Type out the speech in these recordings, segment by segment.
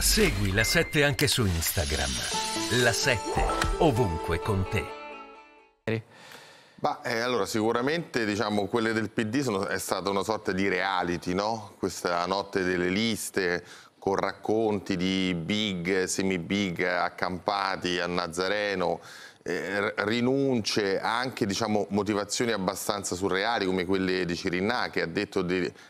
Segui la 7 anche su Instagram. La 7 ovunque con te. Ma, eh, allora, sicuramente diciamo, quelle del PD sono, è stata una sorta di reality, no? Questa notte delle liste, con racconti di big, semi-big accampati a Nazareno, eh, rinunce, anche diciamo, motivazioni abbastanza surreali come quelle di Cirinà che ha detto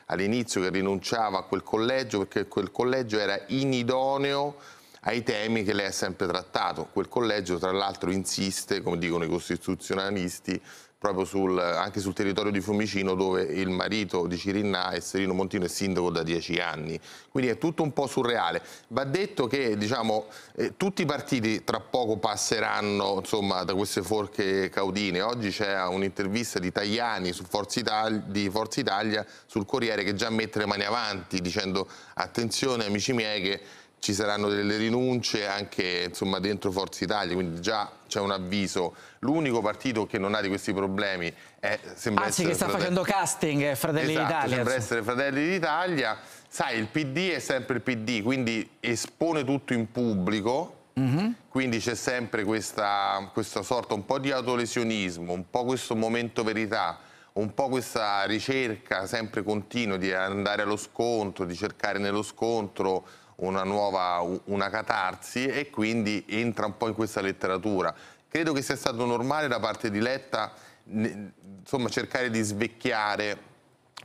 all'inizio che rinunciava a quel collegio perché quel collegio era inidoneo ai temi che lei ha sempre trattato. Quel collegio, tra l'altro, insiste, come dicono i costituzionalisti, proprio sul, anche sul territorio di Fiumicino dove il marito di Cirinna è Serino Montino è sindaco da dieci anni. Quindi è tutto un po' surreale. Va detto che diciamo, eh, tutti i partiti tra poco passeranno insomma, da queste forche caudine. Oggi c'è un'intervista di Tagliani su Forza Italia, di Forza Italia sul Corriere che già mette le mani avanti dicendo attenzione amici miei che ci saranno delle rinunce anche insomma, dentro Forza Italia, quindi già c'è un avviso. L'unico partito che non ha di questi problemi è sembra Anzi, ah, che sta fratelli... facendo casting è Fratelli esatto, d'Italia. Sembra cioè. essere Fratelli d'Italia. Sai, il PD è sempre il PD, quindi espone tutto in pubblico. Mm -hmm. Quindi c'è sempre questa, questa sorta un po' di autolesionismo, un po' questo momento verità, un po' questa ricerca sempre continua di andare allo scontro, di cercare nello scontro una nuova una catarsi e quindi entra un po' in questa letteratura. Credo che sia stato normale da parte di Letta insomma, cercare di svecchiare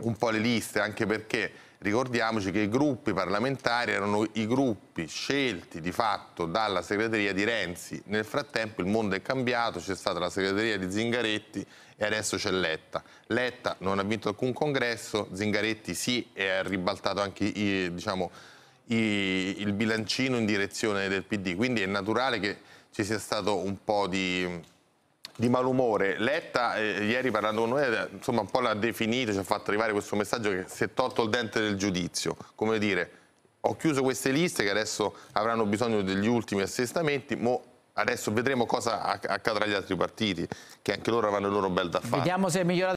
un po' le liste, anche perché ricordiamoci che i gruppi parlamentari erano i gruppi scelti di fatto dalla segreteria di Renzi. Nel frattempo il mondo è cambiato, c'è stata la segreteria di Zingaretti e adesso c'è Letta. Letta non ha vinto alcun congresso, Zingaretti sì e ha ribaltato anche i, diciamo, i, il bilancino in direzione del PD, quindi è naturale che ci sia stato un po' di, di malumore. Letta eh, ieri parlando con noi insomma, un po' l'ha definito, ci ha fatto arrivare questo messaggio che si è tolto il dente del giudizio, come dire ho chiuso queste liste che adesso avranno bisogno degli ultimi assestamenti, mo adesso vedremo cosa acc accadrà agli altri partiti, che anche loro avranno il loro bel da fare. Vediamo se è migliorato.